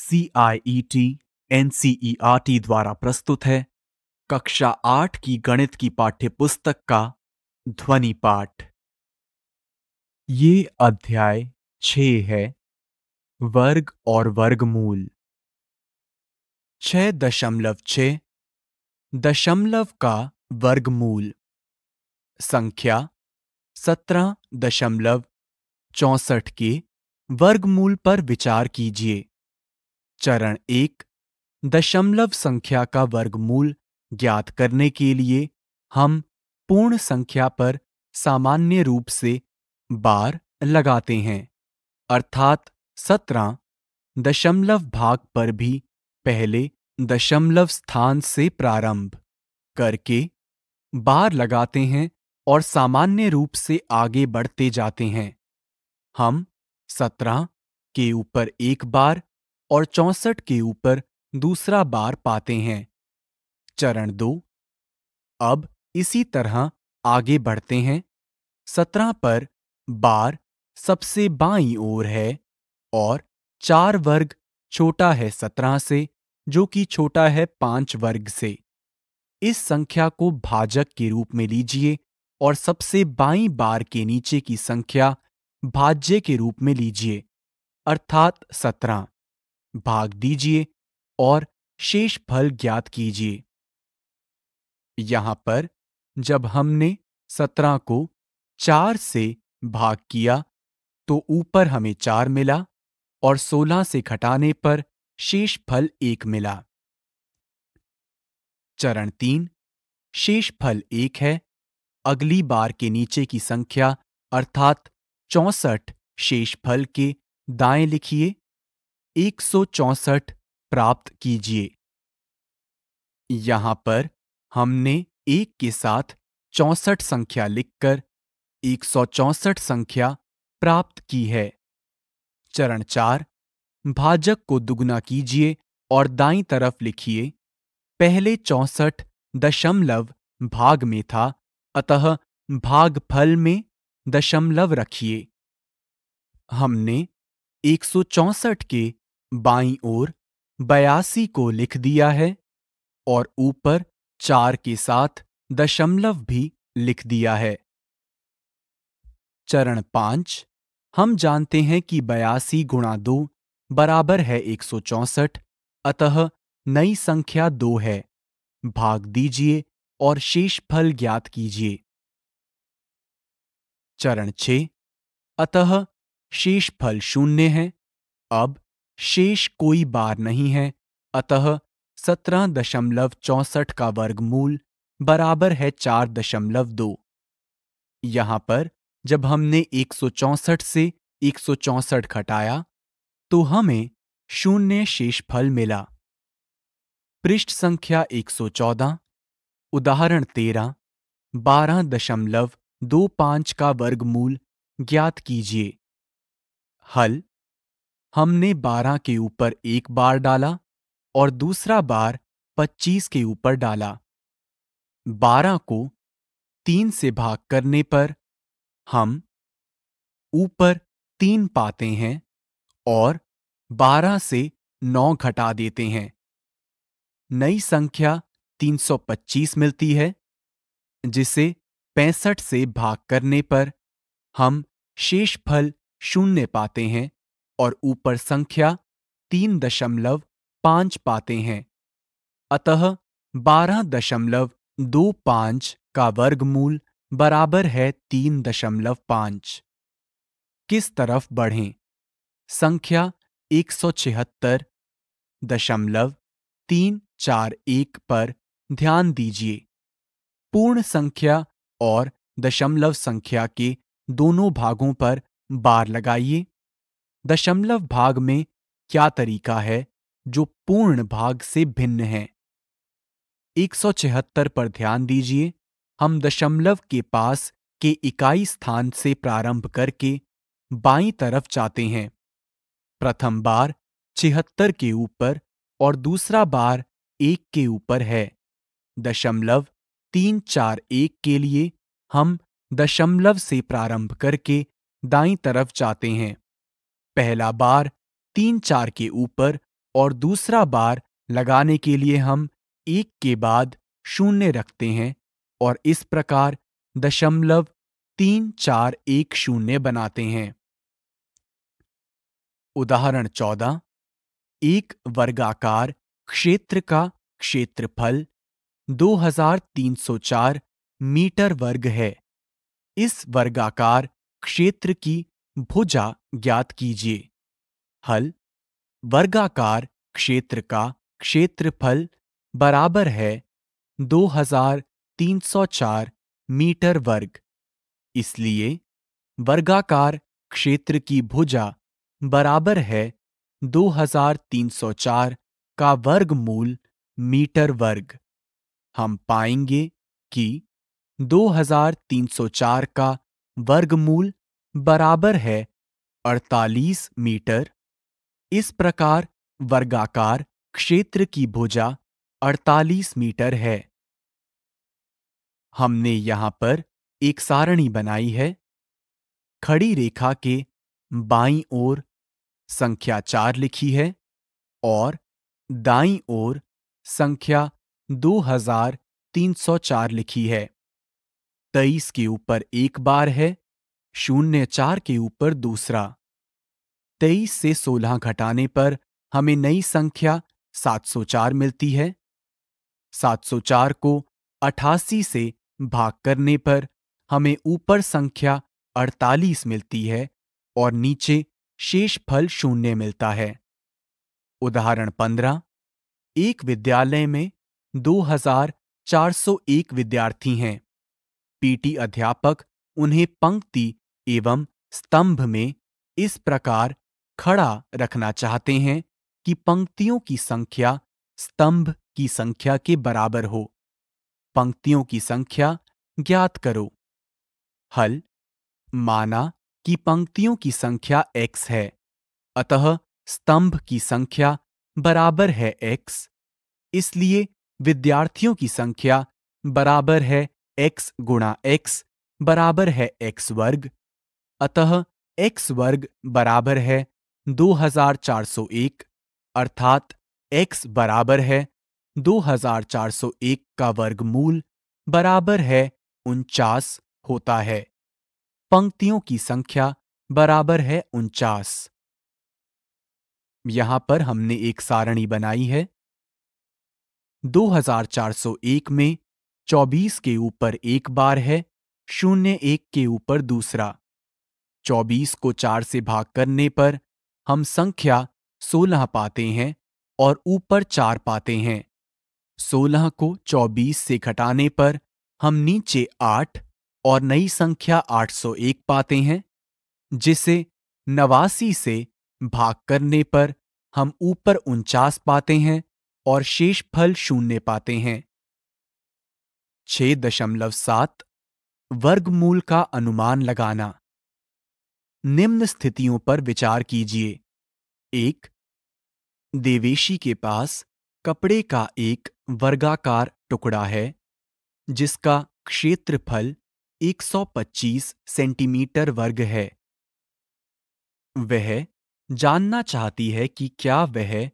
C I E T N C E R T द्वारा प्रस्तुत है कक्षा आठ की गणित की पाठ्यपुस्तक का ध्वनि पाठ ये अध्याय छ है वर्ग और वर्गमूल छ दशमलव छ दशमलव का वर्गमूल संख्या सत्रह दशमलव चौसठ के वर्गमूल पर विचार कीजिए चरण एक दशमलव संख्या का वर्गमूल ज्ञात करने के लिए हम पूर्ण संख्या पर सामान्य रूप से बार लगाते हैं अर्थात सत्रह दशमलव भाग पर भी पहले दशमलव स्थान से प्रारंभ करके बार लगाते हैं और सामान्य रूप से आगे बढ़ते जाते हैं हम सत्रह के ऊपर एक बार और चौसठ के ऊपर दूसरा बार पाते हैं चरण दो अब इसी तरह आगे बढ़ते हैं सत्रह पर बार सबसे बाई ओर है और चार वर्ग छोटा है सत्रह से जो कि छोटा है पांच वर्ग से इस संख्या को भाजक के रूप में लीजिए और सबसे बाई बार के नीचे की संख्या भाज्य के रूप में लीजिए अर्थात सत्रह भाग दीजिए और शेष फल ज्ञात कीजिए यहां पर जब हमने सत्रह को चार से भाग किया तो ऊपर हमें चार मिला और सोलह से घटाने पर शेष फल एक मिला चरण तीन शेष फल एक है अगली बार के नीचे की संख्या अर्थात चौसठ शेष फल के दाएं लिखिए एक प्राप्त कीजिए यहां पर हमने एक के साथ चौसठ संख्या लिखकर एक संख्या प्राप्त की है चरण चार भाजक को दुगुना कीजिए और दाई तरफ लिखिए पहले चौसठ दशमलव भाग में था अतः भागफल में दशमलव रखिए हमने एक के बाईं ओर बयासी को लिख दिया है और ऊपर चार के साथ दशमलव भी लिख दिया है चरण पांच हम जानते हैं कि बयासी गुणा दो बराबर है एक सौ चौसठ अतः नई संख्या दो है भाग दीजिए और शेष फल ज्ञात कीजिए चरण छ अतः शेष फल शून्य है अब शेष कोई बार नहीं है अतः सत्रह दशमलव चौसठ का वर्गमूल बराबर है चार दशमलव दो यहां पर जब हमने एक सौ चौसठ से एक सौ चौसठ घटाया तो हमें शून्य शेषफल मिला पृष्ठ संख्या एक सौ चौदह उदाहरण तेरह बारह दशमलव दो पांच का वर्गमूल ज्ञात कीजिए हल हमने बारह के ऊपर एक बार डाला और दूसरा बार पच्चीस के ऊपर डाला बारह को तीन से भाग करने पर हम ऊपर तीन पाते हैं और बारह से नौ घटा देते हैं नई संख्या 325 मिलती है जिसे पैंसठ से भाग करने पर हम शेष फल शून्य पाते हैं और ऊपर संख्या तीन दशमलव पांच पाते हैं अतः बारह दशमलव दो पांच का वर्गमूल बराबर है तीन दशमलव पांच किस तरफ बढ़ें संख्या एक सौ छिहत्तर दशमलव तीन चार एक पर ध्यान दीजिए पूर्ण संख्या और दशमलव संख्या के दोनों भागों पर बार लगाइए दशमलव भाग में क्या तरीका है जो पूर्ण भाग से भिन्न है एक पर ध्यान दीजिए हम दशमलव के पास के इकाई स्थान से प्रारंभ करके बाई तरफ जाते हैं प्रथम बार छिहत्तर के ऊपर और दूसरा बार एक के ऊपर है दशमलव तीन चार एक के लिए हम दशमलव से प्रारंभ करके दाई तरफ जाते हैं पहला बार तीन चार के ऊपर और दूसरा बार लगाने के लिए हम एक के बाद शून्य रखते हैं और इस प्रकार दशमलव तीन चार एक शून्य बनाते हैं उदाहरण चौदह एक वर्गाकार क्षेत्र का क्षेत्रफल 2304 मीटर वर्ग है इस वर्गाकार क्षेत्र की भुजा ज्ञात कीजिए हल वर्गाकार क्षेत्र का क्षेत्रफल बराबर है 2304 मीटर वर्ग इसलिए वर्गाकार क्षेत्र की भुजा बराबर है 2304 का वर्गमूल मीटर वर्ग हम पाएंगे कि 2304 का वर्गमूल बराबर है 48 मीटर इस प्रकार वर्गाकार क्षेत्र की भुजा 48 मीटर है हमने यहां पर एक सारणी बनाई है खड़ी रेखा के बाईं ओर संख्या चार लिखी है और दाईं ओर संख्या 2304 लिखी है तेईस के ऊपर एक बार है शून्य चार के ऊपर दूसरा तेईस से सोलह घटाने पर हमें नई संख्या 704 मिलती है 704 को अठासी से भाग करने पर हमें ऊपर संख्या 48 मिलती है और नीचे शेष फल शून्य मिलता है उदाहरण 15 एक विद्यालय में 2401 विद्यार्थी हैं पीटी अध्यापक उन्हें पंक्ति एवं स्तंभ में इस प्रकार खड़ा रखना चाहते हैं कि पंक्तियों की संख्या स्तंभ की संख्या के बराबर हो पंक्तियों की संख्या ज्ञात करो हल माना कि पंक्तियों की संख्या x है अतः स्तंभ की संख्या बराबर है x इसलिए विद्यार्थियों की संख्या बराबर है x गुणा एक्स बराबर है x वर्ग अतः x वर्ग बराबर है 2401 अर्थात x बराबर है 2401 का वर्गमूल बराबर है उनचास होता है पंक्तियों की संख्या बराबर है उनचास यहां पर हमने एक सारणी बनाई है 2401 में 24 के ऊपर एक बार है शून्य एक के ऊपर दूसरा चौबीस को चार से भाग करने पर हम संख्या सोलह पाते हैं और ऊपर चार पाते हैं सोलह को चौबीस से घटाने पर हम नीचे आठ और नई संख्या आठ सौ एक पाते हैं जिसे नवासी से भाग करने पर हम ऊपर उनचास पाते हैं और शेष फल शून्य पाते हैं छ दशमलव सात वर्गमूल का अनुमान लगाना निम्न स्थितियों पर विचार कीजिए एक देवेशी के पास कपड़े का एक वर्गाकार टुकड़ा है जिसका क्षेत्रफल 125 सेंटीमीटर वर्ग है वह जानना चाहती है कि क्या वह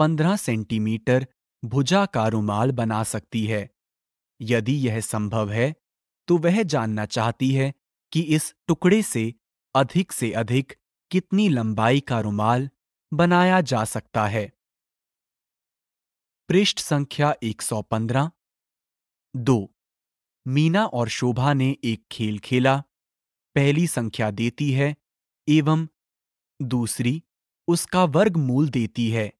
15 सेंटीमीटर भुजा का रुमाल बना सकती है यदि यह संभव है तो वह जानना चाहती है कि इस टुकड़े से अधिक से अधिक कितनी लंबाई का रुमाल बनाया जा सकता है पृष्ठ संख्या 115 दो मीना और शोभा ने एक खेल खेला पहली संख्या देती है एवं दूसरी उसका वर्गमूल देती है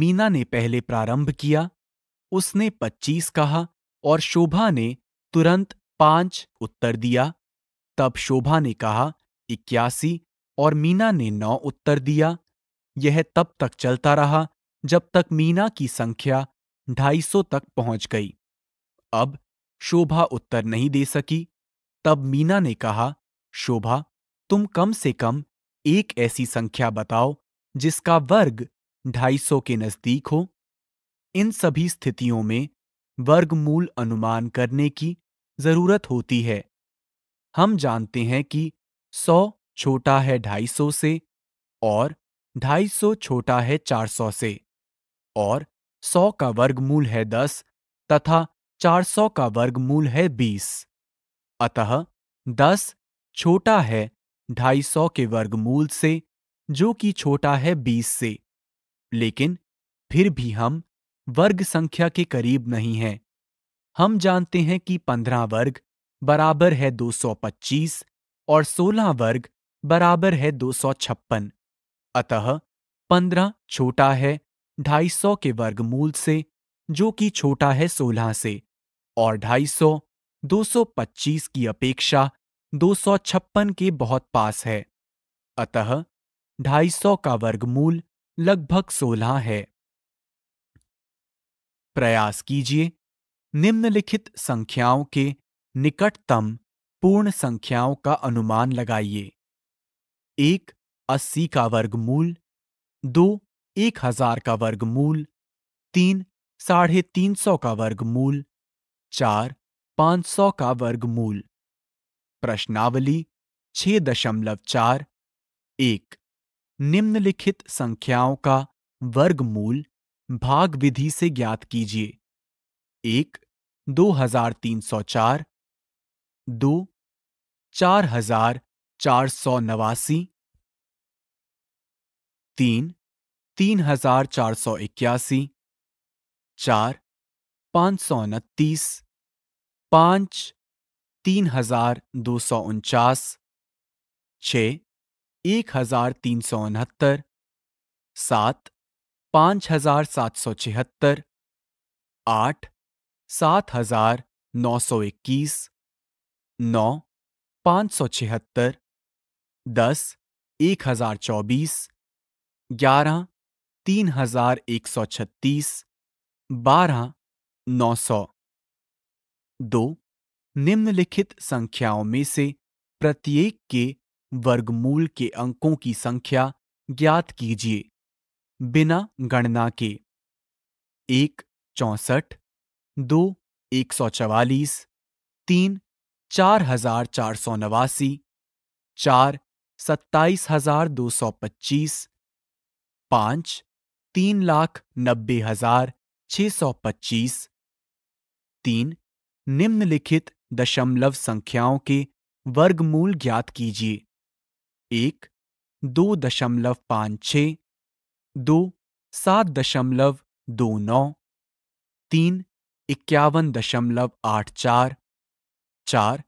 मीना ने पहले प्रारंभ किया उसने 25 कहा और शोभा ने तुरंत पांच उत्तर दिया तब शोभा ने कहा इक्यासी और मीना ने नौ उत्तर दिया यह तब तक चलता रहा जब तक मीना की संख्या ढाई सौ तक पहुंच गई अब शोभा उत्तर नहीं दे सकी तब मीना ने कहा शोभा तुम कम से कम एक ऐसी संख्या बताओ जिसका वर्ग ढाई सौ के नजदीक हो इन सभी स्थितियों में वर्गमूल अनुमान करने की जरूरत होती है हम जानते हैं कि सौ छोटा है ढाई सौ से और ढाई सौ छोटा है चार सौ से और सौ का वर्गमूल है दस तथा चार सौ का वर्गमूल है बीस अतः दस छोटा है ढाई सौ के वर्गमूल से जो कि छोटा है बीस से लेकिन फिर भी हम वर्ग संख्या के करीब नहीं हैं हम जानते हैं कि पंद्रह वर्ग बराबर है दो सौ पच्चीस और 16 वर्ग बराबर है दो अतः 15 छोटा है 250 के वर्गमूल से जो कि छोटा है 16 से और 250 225 की अपेक्षा दो के बहुत पास है अतः 250 का वर्गमूल लगभग 16 है प्रयास कीजिए निम्नलिखित संख्याओं के निकटतम पूर्ण संख्याओं का अनुमान लगाइए एक अस्सी का वर्गमूल दो एक हजार का वर्गमूल तीन साढ़े तीन सौ का वर्गमूल चार पांच सौ का वर्गमूल प्रश्नावली छ दशमलव चार एक निम्नलिखित संख्याओं का वर्गमूल भाग विधि से ज्ञात कीजिए एक दो हजार तीन सौ चार दो चार हजार चार सौ नवासी तीन तीन हजार चार सौ इक्यासी चार पाँच सौ उनतीस पाँच तीन हजार दो सौ उनचास छ एक हजार तीन सौ उनहत्तर सात पाँच हजार सात सौ छिहत्तर आठ सात हजार नौ सौ इक्कीस नौ पाँच सौ छिहत्तर दस एक हजार चौबीस ग्यारह तीन हजार एक सौ छत्तीस बारह नौ सौ दो निम्नलिखित संख्याओं में से प्रत्येक के वर्गमूल के अंकों की संख्या ज्ञात कीजिए बिना गणना के एक चौसठ दो एक सौ चवालीस तीन चार हजार चार सौ नवासी चार सत्ताईस हजार दो सौ पच्चीस पांच तीन लाख नब्बे हजार छह सौ पच्चीस तीन निम्नलिखित दशमलव संख्याओं के वर्गमूल ज्ञात कीजिए एक दो दशमलव पाँच छ दो सात दशमलव दो नौ तीन इक्यावन दशमलव आठ चार चार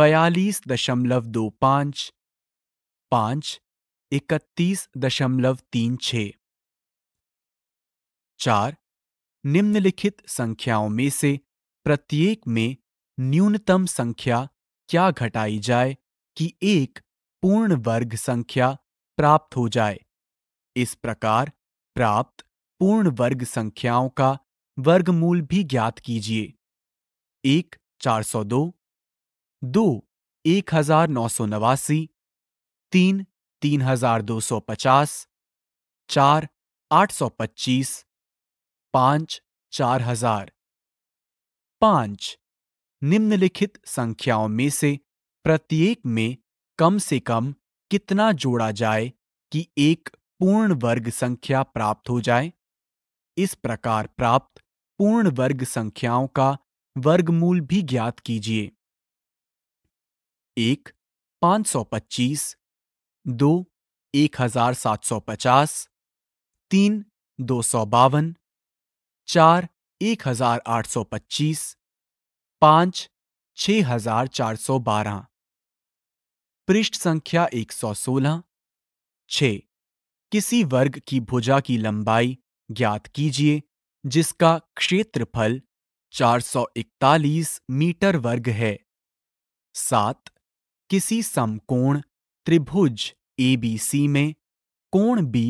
बयालीस दशमलव दो पाँच पाँच इकतीस दशमलव तीन छ चार निम्नलिखित संख्याओं में से प्रत्येक में न्यूनतम संख्या क्या घटाई जाए कि एक पूर्ण वर्ग संख्या प्राप्त हो जाए इस प्रकार प्राप्त पूर्ण वर्ग संख्याओं का वर्गमूल भी ज्ञात कीजिए एक चार सौ दो दो एक हजार नौ सौ नवासी तीन तीन हजार दो सौ पचास चार आठ सौ पच्चीस पांच चार हजार पांच निम्नलिखित संख्याओं में से प्रत्येक में कम से कम कितना जोड़ा जाए कि एक पूर्ण वर्ग संख्या प्राप्त हो जाए इस प्रकार प्राप्त पूर्ण वर्ग संख्याओं का वर्गमूल भी ज्ञात कीजिए एक पाँच सौ पच्चीस दो एक हजार सात सौ पचास तीन दो सौ बावन चार एक हजार आठ सौ पच्चीस पाँच छ हजार चार सौ बारह पृष्ठ संख्या एक सौ सोलह छ किसी वर्ग की भुजा की लंबाई ज्ञात कीजिए जिसका क्षेत्रफल 441 मीटर वर्ग है सात किसी समकोण त्रिभुज एबीसी में कोण बी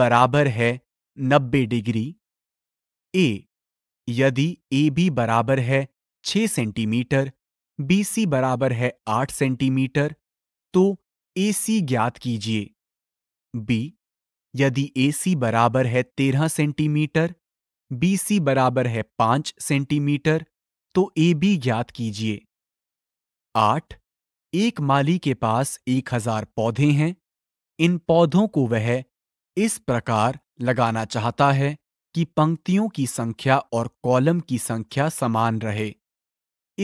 बराबर है 90 डिग्री ए यदि ए बी बराबर है 6 सेंटीमीटर बी सी बराबर है 8 सेंटीमीटर तो ए सी ज्ञात कीजिए बी यदि ए सी बराबर है 13 सेंटीमीटर बी सी बराबर है 5 सेंटीमीटर तो ए बी ज्ञात कीजिए आठ एक माली के पास एक हजार पौधे हैं इन पौधों को वह इस प्रकार लगाना चाहता है कि पंक्तियों की संख्या और कॉलम की संख्या समान रहे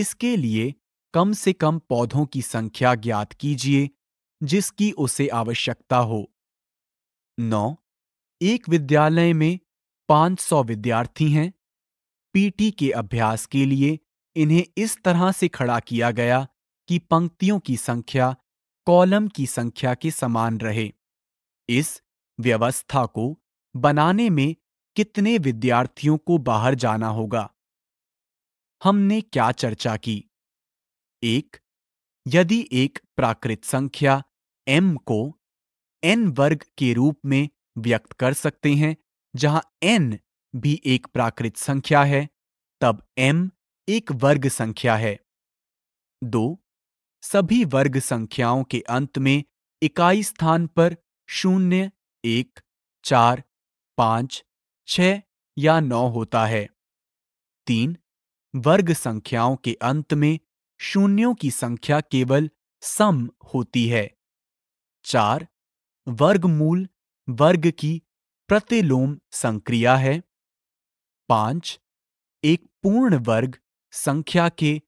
इसके लिए कम से कम पौधों की संख्या ज्ञात कीजिए जिसकी उसे आवश्यकता हो नौ एक विद्यालय में 500 विद्यार्थी हैं पीटी के अभ्यास के लिए इन्हें इस तरह से खड़ा किया गया कि पंक्तियों की संख्या कॉलम की संख्या के समान रहे इस व्यवस्था को बनाने में कितने विद्यार्थियों को बाहर जाना होगा हमने क्या चर्चा की एक यदि एक प्राकृत संख्या m को n वर्ग के रूप में व्यक्त कर सकते हैं जहां n भी एक प्राकृत संख्या है तब m एक वर्ग संख्या है दो सभी वर्ग संख्याओं के अंत में इकाई स्थान पर शून्य एक चार पांच छ या नौ होता है तीन वर्ग संख्याओं के अंत में शून्यों की संख्या केवल सम होती है चार वर्गमूल वर्ग की प्रतिलोम संक्रिया है पांच एक पूर्ण वर्ग संख्या के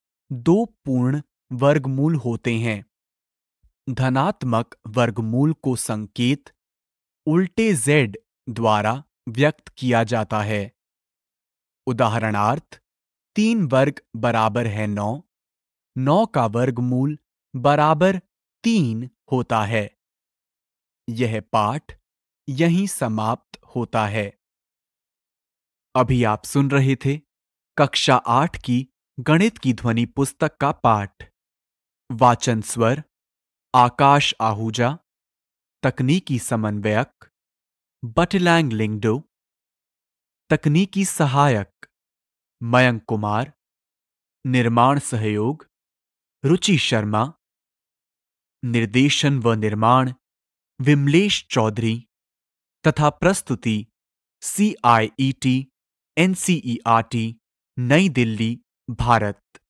दो पूर्ण वर्गमूल होते हैं धनात्मक वर्गमूल को संकेत उल्टे जेड द्वारा व्यक्त किया जाता है उदाहरणार्थ तीन वर्ग बराबर है नौ नौ का वर्गमूल बराबर तीन होता है यह पाठ यहीं समाप्त होता है अभी आप सुन रहे थे कक्षा आठ की गणित की ध्वनि पुस्तक का पाठ वाचन स्वर आकाश आहूजा तकनीकी समन्वयक बटलैंग लिंगडो तकनीकी सहायक मयंक कुमार निर्माण सहयोग रुचि शर्मा निर्देशन व निर्माण विमलेश चौधरी तथा प्रस्तुति C I E T N C E R T Nai Delhi Bharat